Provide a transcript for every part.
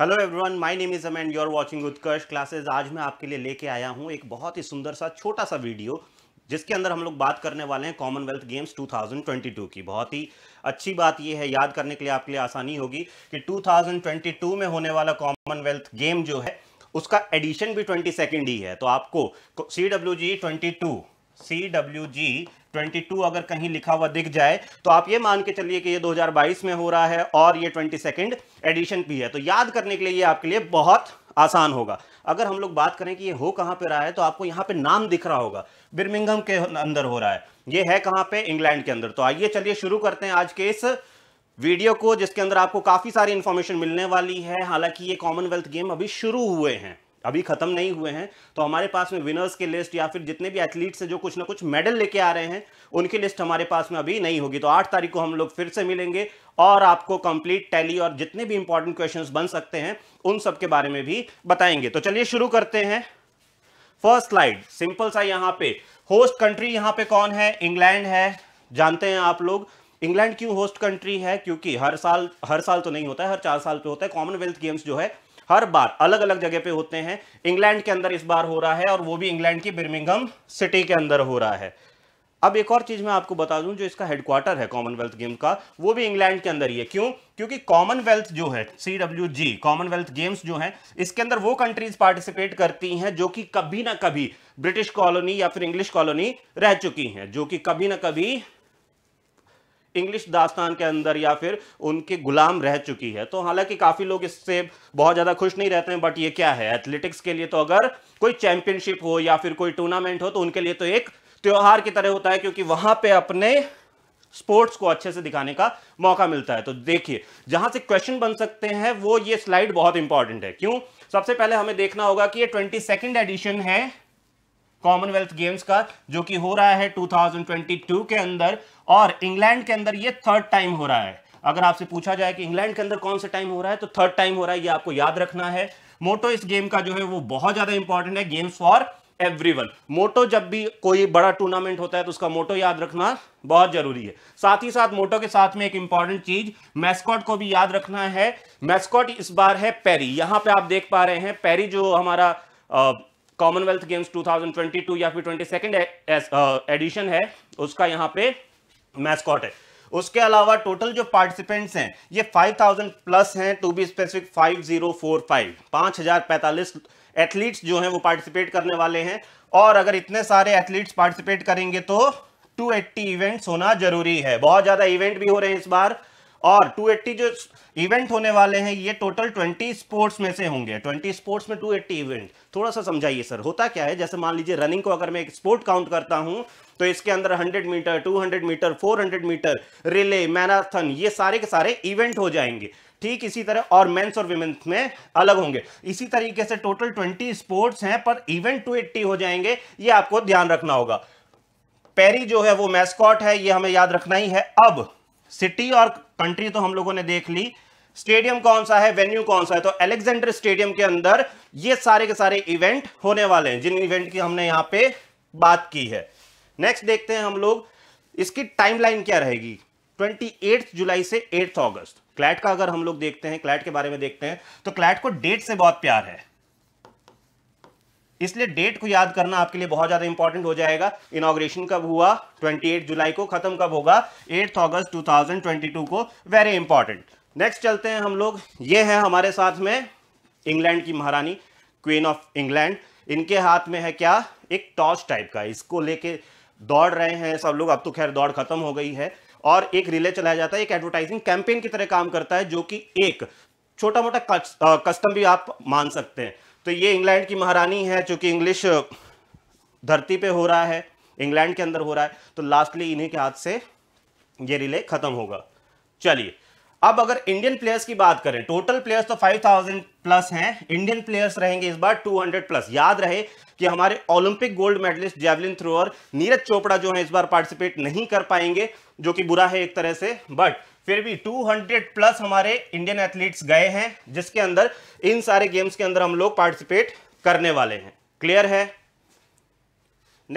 hello everyone my name is Aman you are watching Utkarsh classes आज मैं आपके लिए लेके आया हूँ एक बहुत ही सुंदर सा छोटा सा वीडियो जिसके अंदर हम लोग बात करने वाले हैं कॉमनवेल्थ गेम्स 2022 की बहुत ही अच्छी बात यह है याद करने के लिए आपके लिए आसानी होगी कि 2022 में होने वाला कॉमनवेल्थ गेम जो है उसका एडिशन भी ट्वेंटी ही है तो आपको सी डब्ल्यू जी सी डब्ल्यू जी 22 अगर कहीं लिखा हुआ दिख जाए तो आप ये मान के चलिए कि ये 2022 में हो रहा है और ये ट्वेंटी सेकेंड एडिशन भी है तो याद करने के लिए ये आपके लिए बहुत आसान होगा अगर हम लोग बात करें कि ये हो कहाँ पे रहा है तो आपको यहाँ पे नाम दिख रहा होगा बिरमिंगम के अंदर हो रहा है ये है कहाँ पे इंग्लैंड के अंदर तो आइए चलिए शुरू करते हैं आज के इस वीडियो को जिसके अंदर आपको काफ़ी सारी इन्फॉर्मेशन मिलने वाली है हालांकि ये कॉमनवेल्थ गेम अभी शुरू हुए हैं अभी खत्म नहीं हुए हैं तो हमारे पास में विनर्स की लिस्ट या फिर जितने भी एथलीट्स हैं जो कुछ ना कुछ मेडल लेके आ रहे हैं उनकी लिस्ट हमारे पास में अभी नहीं होगी तो आठ तारीख को हम लोग फिर से मिलेंगे और आपको कंप्लीट टैली और जितने भी इंपॉर्टेंट क्वेश्चंस बन सकते हैं उन सब के बारे में भी बताएंगे तो चलिए शुरू करते हैं फर्स्ट स्लाइड सिंपल सा यहाँ पे होस्ट कंट्री यहाँ पे कौन है इंग्लैंड है जानते हैं आप लोग इंग्लैंड क्यों होस्ट कंट्री है क्योंकि हर साल हर साल तो नहीं होता है हर चार साल पे होता है कॉमनवेल्थ गेम्स जो है हर बार अलग अलग जगह पे होते हैं इंग्लैंड के अंदर इस बार हो रहा है और वो भी इंग्लैंड की बिर्मिंगम सिटी के अंदर हो रहा है अब एक और चीज मैं आपको बता दूं जो इसका हेडक्वार्टर है कॉमनवेल्थ गेम का वो भी इंग्लैंड के अंदर ही है क्यों क्योंकि कॉमनवेल्थ जो है C W G Commonwealth Games जो है इसके अंदर वो कंट्रीज पार्टिसिपेट करती हैं जो कि कभी ना कभी ब्रिटिश कॉलोनी या फिर इंग्लिश कॉलोनी रह चुकी हैं जो कि कभी ना कभी इंग्लिश दास्तान के अंदर या फिर उनके गुलाम रह चुकी है तो हालांकि काफ़ी लोग इससे बहुत ज़्यादा खुश नहीं रहते हैं बट ये क्या है एथलेटिक्स के लिए तो अगर कोई चैंपियनशिप हो या फिर कोई टूर्नामेंट हो तो उनके लिए तो एक त्योहार की तरह होता है क्योंकि वहां पे अपने स्पोर्ट्स को अच्छे से दिखाने का मौका मिलता है तो देखिए जहां से क्वेश्चन बन सकते हैं वो ये स्लाइड बहुत इंपॉर्टेंट है क्यों सबसे पहले हमें देखना होगा कि ये ट्वेंटी सेकेंड एडिशन है कॉमनवेल्थ गेम्स का जो कि हो रहा है 2022 के अंदर और इंग्लैंड के अंदर ये थर्ड टाइम हो रहा है अगर आपसे पूछा जाए कि इंग्लैंड के अंदर कौन सा टाइम हो रहा है तो थर्ड टाइम हो रहा है ये आपको याद रखना है मोटो इस गेम का जो है वो बहुत ज्यादा इंपॉर्टेंट है गेम्स फॉर एवरीवन मोटो जब भी कोई बड़ा टूर्नामेंट होता है तो उसका मोटो याद रखना बहुत जरूरी है साथ ही साथ मोटो के साथ में एक इंपॉर्टेंट चीज मैस्कॉट को भी याद रखना है मैस्कॉट इस बार है पेरी यहां पे आप देख पा रहे हैं पेरी जो हमारा कॉमनवेल्थ गेम्स 2022 या फिर ट्वेंटी सेकेंड एडिशन है उसका यहाँ पे मैस्कॉट है उसके अलावा टोटल जो पार्टिसिपेंट्स हैं ये 5000 प्लस हैं टू बी स्पेसिफिक 5045 5045 एथलीट्स जो हैं वो पार्टिसिपेट करने वाले हैं और अगर इतने सारे एथलीट्स पार्टिसिपेट करेंगे तो 280 इवेंट्स होना जरूरी है बहुत ज़्यादा इवेंट भी हो रहे हैं इस बार और 280 जो इवेंट होने वाले हैं ये टोटल 20 स्पोर्ट्स में से होंगे 20 स्पोर्ट्स में 280 इवेंट थोड़ा सा समझाइए सर होता क्या है जैसे मान लीजिए रनिंग को अगर मैं एक स्पोर्ट काउंट करता हूं तो इसके अंदर 100 metre 200 metre 400 metre relay marathon ये सारे के सारे इवेंट हो जाएंगे ठीक इसी तरह और मेंस और वुमेन्स में अलग होंगे इसी तरीके से टोटल ट्वेंटी स्पोर्ट्स हैं पर इवेंट टू हो जाएंगे ये आपको ध्यान रखना होगा पेरी जो है वो मैस्कॉट है ये हमें याद रखना ही है अब सिटी और कंट्री तो हम लोगों ने देख ली स्टेडियम कौन सा है वेन्यू कौन सा है तो अलेक्जेंडर स्टेडियम के अंदर ये सारे के सारे इवेंट होने वाले हैं जिन इवेंट की हमने यहां पे बात की है नेक्स्ट देखते हैं हम लोग इसकी टाइमलाइन क्या रहेगी 28 जुलाई से 8 अगस्त क्लैट का अगर हम लोग देखते हैं क्लैट के बारे में देखते हैं तो क्लैट को डेट से बहुत प्यार है इसलिए डेट को याद करना आपके लिए बहुत ज़्यादा इंपॉर्टेंट हो जाएगा इनाग्रेशन कब हुआ 28 जुलाई को ख़त्म कब होगा 8 अगस्त 2022 को वेरी इंपॉर्टेंट नेक्स्ट चलते हैं हम लोग ये है हमारे साथ में इंग्लैंड की महारानी क्वीन ऑफ इंग्लैंड इनके हाथ में है क्या एक टॉर्च टाइप का इसको लेके दौड़ रहे हैं सब लोग अब तो खैर दौड़ खत्म हो गई है और एक रिले चलाया जाता है एक एडवर्टाइजिंग कैंपेन की तरह काम करता है जो कि एक छोटा मोटा कस्टम भी आप मान सकते हैं तो ये इंग्लैंड की महारानी है चूंकि इंग्लिश धरती पे हो रहा है इंग्लैंड के अंदर हो रहा है तो लास्टली इन्हीं के हाथ से ये रिले खत्म होगा चलिए अब अगर इंडियन प्लेयर्स की बात करें टोटल प्लेयर्स तो 5000 प्लस हैं इंडियन प्लेयर्स रहेंगे इस बार 200 प्लस याद रहे कि हमारे Olympic gold medallist javelin thrower Neeraj Chopra जो है इस बार पार्टिसिपेट नहीं कर पाएंगे जो कि बुरा है एक तरह से बट फिर भी 200 प्लस हमारे इंडियन एथलीट्स गए हैं जिसके अंदर इन सारे गेम्स के अंदर हम लोग पार्टिसिपेट करने वाले हैं क्लियर है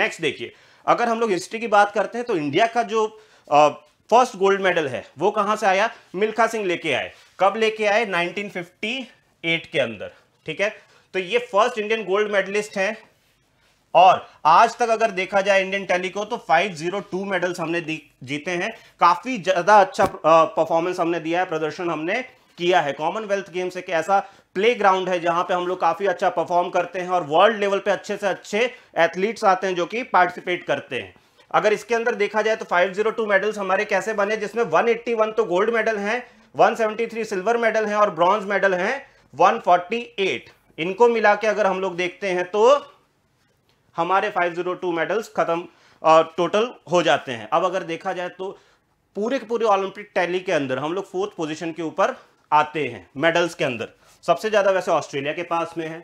नेक्स्ट देखिए अगर हम लोग हिस्ट्री की बात करते हैं तो इंडिया का जो फर्स्ट गोल्ड मेडल है वो कहां से आया मिल्खा सिंह लेके आए कब लेके आए 1958 के अंदर ठीक है तो ये फर्स्ट इंडियन गोल्ड मेडलिस्ट हैं और आज तक अगर देखा जाए इंडियन टैली को तो 502 मेडल्स हमने जीते हैं काफी ज्यादा अच्छा परफॉर्मेंस हमने दिया है प्रदर्शन हमने किया है कॉमनवेल्थ गेम्स एक ऐसा प्ले ग्राउंड है जहां पे हम लोग काफी अच्छा परफॉर्म करते हैं और वर्ल्ड लेवल पे अच्छे से अच्छे एथलीट्स आते हैं जो कि पार्टिसिपेट करते हैं अगर इसके अंदर देखा जाए तो 502 मेडल्स हमारे कैसे बने जिसमें 181 तो गोल्ड मेडल है 173 सिल्वर मेडल है और ब्रॉन्ज मेडल है 148 इनको मिला के अगर हम लोग देखते हैं तो हमारे 502 मेडल्स ख़त्म टोटल हो जाते हैं अब अगर देखा जाए तो पूरे के पूरे ओलंपिक टैली के अंदर हम लोग फोर्थ पोजिशन के ऊपर आते हैं मेडल्स के अंदर सबसे ज़्यादा वैसे ऑस्ट्रेलिया के पास में है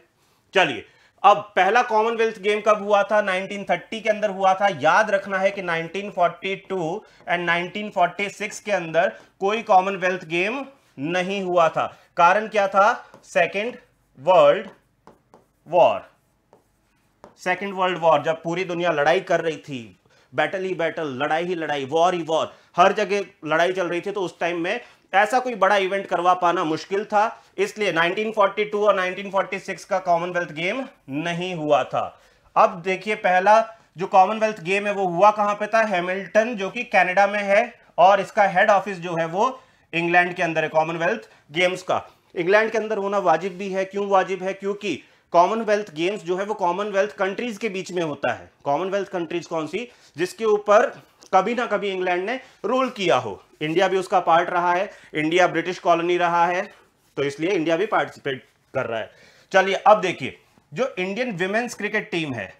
चलिए अब पहला कॉमनवेल्थ गेम कब हुआ था 1930 के अंदर हुआ था याद रखना है कि 1942 एंड 1946 के अंदर कोई कॉमनवेल्थ गेम नहीं हुआ था कारण क्या था Second World War Second World War जब पूरी दुनिया लड़ाई कर रही थी बैटल ही बैटल लड़ाई ही लड़ाई वॉर ही वॉर हर जगह लड़ाई चल रही थी तो उस टाइम में ऐसा कोई बड़ा इवेंट करवा पाना मुश्किल था इसलिए 1942 और 1946 का कॉमनवेल्थ गेम नहीं हुआ था अब देखिए पहला जो कॉमनवेल्थ गेम है वो हुआ कहां पे था हैमिल्टन जो कि कनाडा में है और इसका हेड ऑफिस जो है वो इंग्लैंड के अंदर है कॉमनवेल्थ गेम्स का इंग्लैंड के अंदर होना वाजिब भी है क्यों वाजिब है क्योंकि कॉमनवेल्थ गेम्स जो है वो कॉमनवेल्थ कंट्रीज के बीच में होता है कॉमनवेल्थ कंट्रीज कौन सी जिसके ऊपर कभी ना कभी इंग्लैंड ने रूल किया हो इंडिया भी उसका पार्ट रहा है इंडिया ब्रिटिश कॉलोनी रहा है तो इसलिए इंडिया भी पार्टिसिपेट कर रहा है चलिए अब देखिए जो इंडियन विमेन्स क्रिकेट टीम है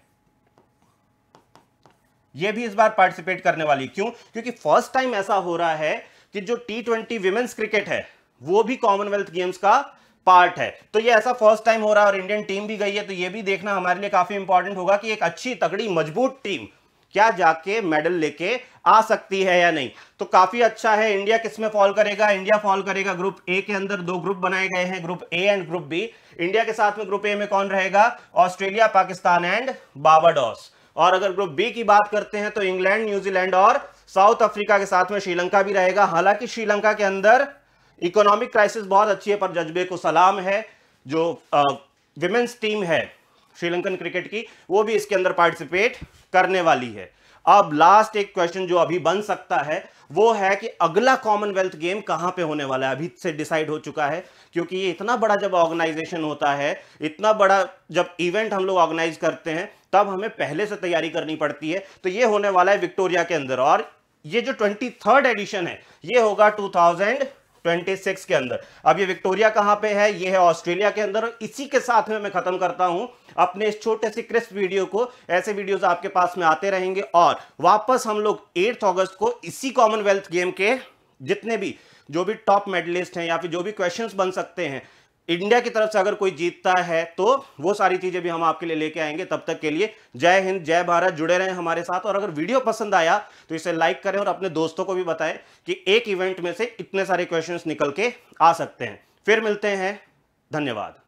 यह भी इस बार पार्टिसिपेट करने वाली क्यों क्योंकि फर्स्ट टाइम ऐसा हो रहा है कि जो टी ट्वेंटी विमेन्स क्रिकेट है वो भी कॉमनवेल्थ गेम्स का पार्ट है तो ये ऐसा फर्स्ट टाइम हो रहा है और इंडियन टीम भी गई है तो ये भी देखना हमारे लिए काफी इंपॉर्टेंट होगा कि एक अच्छी तगड़ी मजबूत टीम क्या जाके मेडल लेके आ सकती है या नहीं तो काफी अच्छा है इंडिया किसमें फॉल करेगा इंडिया फॉल करेगा ग्रुप ए के अंदर दो ग्रुप बनाए गए हैं group A and group B India के साथ में ग्रुप ए में कौन रहेगा ऑस्ट्रेलिया पाकिस्तान एंड बाबाडॉस और अगर ग्रुप बी की बात करते हैं तो इंग्लैंड न्यूजीलैंड और साउथ अफ्रीका के साथ में श्रीलंका भी रहेगा हालांकि श्रीलंका के अंदर इकोनॉमिक क्राइसिस बहुत अच्छी है पर जज्बे को सलाम है जो विमेंस टीम है श्रीलंकन क्रिकेट की वो भी इसके अंदर पार्टिसिपेट करने वाली है अब लास्ट एक क्वेश्चन जो अभी बन सकता है वो है कि अगला कॉमनवेल्थ गेम कहां पे होने वाला है अभी से डिसाइड हो चुका है क्योंकि ये इतना बड़ा जब ऑर्गेनाइजेशन होता है इतना बड़ा जब इवेंट हम लोग ऑर्गेनाइज करते हैं तब हमें पहले से तैयारी करनी पड़ती है तो ये होने वाला है विक्टोरिया के अंदर और ये जो ट्वेंटी एडिशन है ये होगा टू 26 के अंदर अब ये विक्टोरिया कहां पे है ये है ऑस्ट्रेलिया के अंदर इसी के साथ में मैं खत्म करता हूं अपने इस छोटे से क्रिस्प वीडियो को ऐसे वीडियोस आपके पास में आते रहेंगे और वापस हम लोग एट्थ अगस्त को इसी कॉमनवेल्थ गेम के जितने भी जो भी टॉप मेडलिस्ट हैं या फिर जो भी क्वेश्चंस बन सकते हैं इंडिया की तरफ से अगर कोई जीतता है तो वो सारी चीज़ें भी हम आपके लिए लेके आएंगे तब तक के लिए जय हिंद जय भारत जुड़े रहें हमारे साथ और अगर वीडियो पसंद आया तो इसे लाइक करें और अपने दोस्तों को भी बताएं कि एक इवेंट में से इतने सारे क्वेश्चंस निकल के आ सकते हैं फिर मिलते हैं धन्यवाद